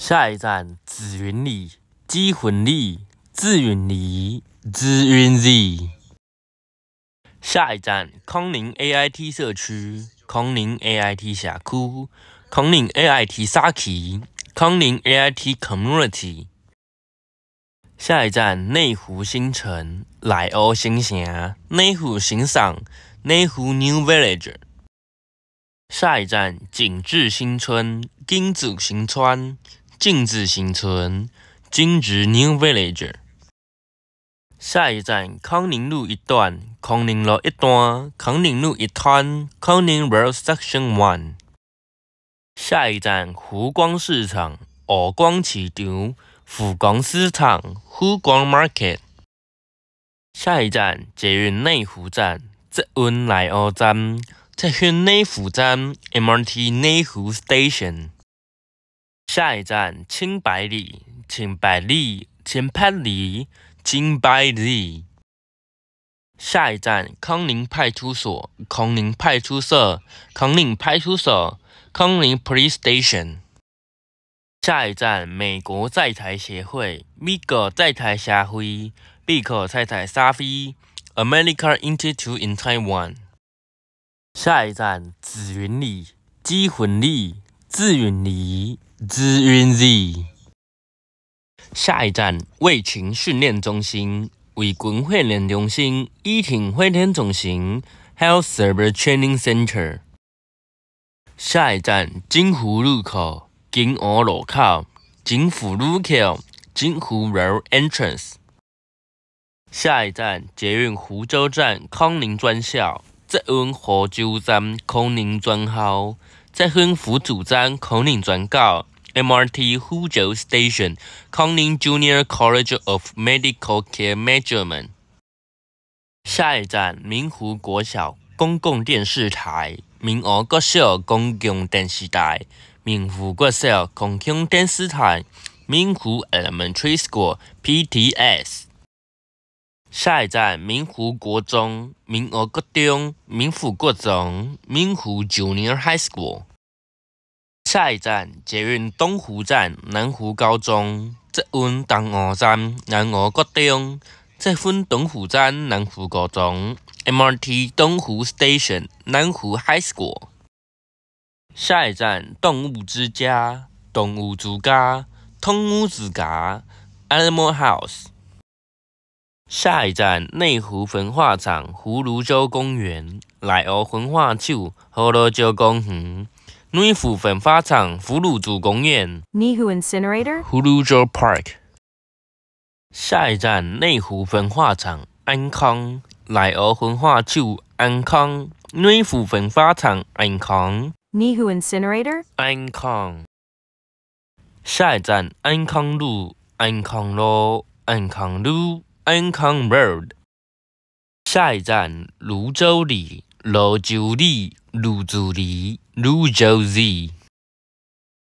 下一站紫云里，积魂里，紫云里，紫云里。下一站康宁 A I T 社区，康宁 A I T 峡区，康宁 A I T 沙区，康宁 A I T Community。下一站内湖新城，莱湖新城，内湖新赏，内湖 New Village。下一站景致新村，金子新村。静止新村 n 止 w Village。下一站康宁路一段康宁路一段康宁路一段康宁 Road Section One。下一站湖光市场湖光市场湖光市场湖光 Market。下一站捷运内湖站捷运内湖站捷运内湖站 MRT 内湖 Station。下一站青白里，青白里，清白里，青白里。下一站康宁派出所，康宁派出所，康宁派出所，康宁 Police Station。下一站美国在台协会，美国在台协会，美国在台沙飞 a m e r i c a Institute in Taiwan。下一站紫云里，紫云里。自云泥，自云 Z。下一站，卫勤训练中心、卫军训练中心、义庭会天中心、Health Service Training Center。下一站，金湖路口、金安路口、金湖路口、金湖 Road Entrance。下一站，捷运福州站康宁专校、捷运福州站康宁专校。在敦府主张康令转告 m r t 呼州 Station，康宁 Junior College of Medical Care Management。下一站明湖国小公共电视台，明湖国小公共电视台，明湖国小公共电视台，明湖 Elementary School，PTS。下一站明湖国中，明湖国中，明湖国中，明湖 Junior High School。下一站：捷运东湖站、南湖高中。捷运东湖站、南湖国中。捷运东湖站、南湖高中。MRT 东湖 Station、南湖 High School。下一站：动物之家、动物之家、动物之家、Animal House。下一站：内湖焚化厂、葫芦洲公园、内湖焚化厂、葫芦洲公园。内湖焚发厂、葫芦族公园。内湖 Incinerator、葫芦竹 Park。下一站，内湖焚化厂，安康。内湖焚化厂，安康。内湖焚发厂，安康。内湖 Incinerator，安康。下一站，安康路、安康路、安康路、安康 Road。下一站，泸州里、泸州里、泸州里。New Jersey。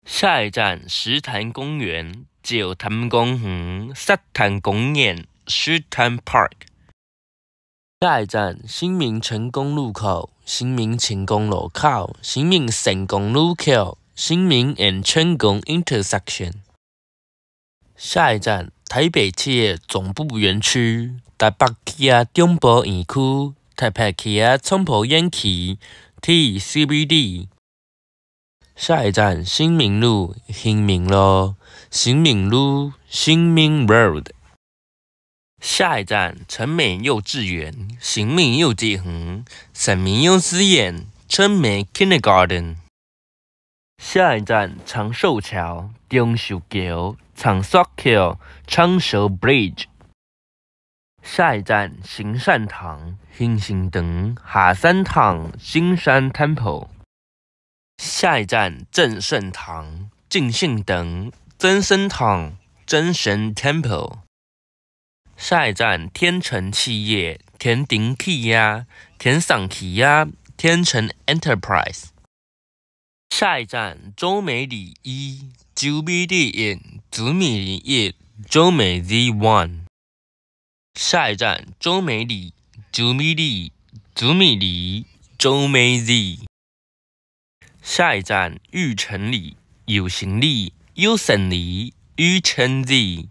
下一站石潭公园，九潭公园，石潭公园，Shitang Park。下一站新民成功路口，新民成功路口，新民成功路口，新民 and 成功 Intersection。下一站台北企业总部园区，台北企业总部园区，台北企业总部园区。T C B D，下一站新明路新明路新明路新明 Road，下一站成美幼稚园新明幼稚园陈明幼稚园成美 Kindergarten，下一站长寿桥中寿桥长寿桥长寿 Bridge。下一站，行善堂行善堂下三堂行山 Temple。下一站，正圣堂正圣等增生堂增生 Temple。下一站，天成企业田顶企业田上企业天成 Enterprise。下一站，中美第一中美第一中美 Z One。下一站，周美里，祖美里，祖美里，周美里。下一站，玉成里，有行李，有行李，玉成里。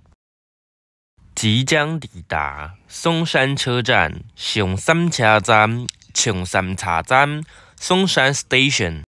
即将抵达松山车站，熊三车站，长山车站，松山 Station。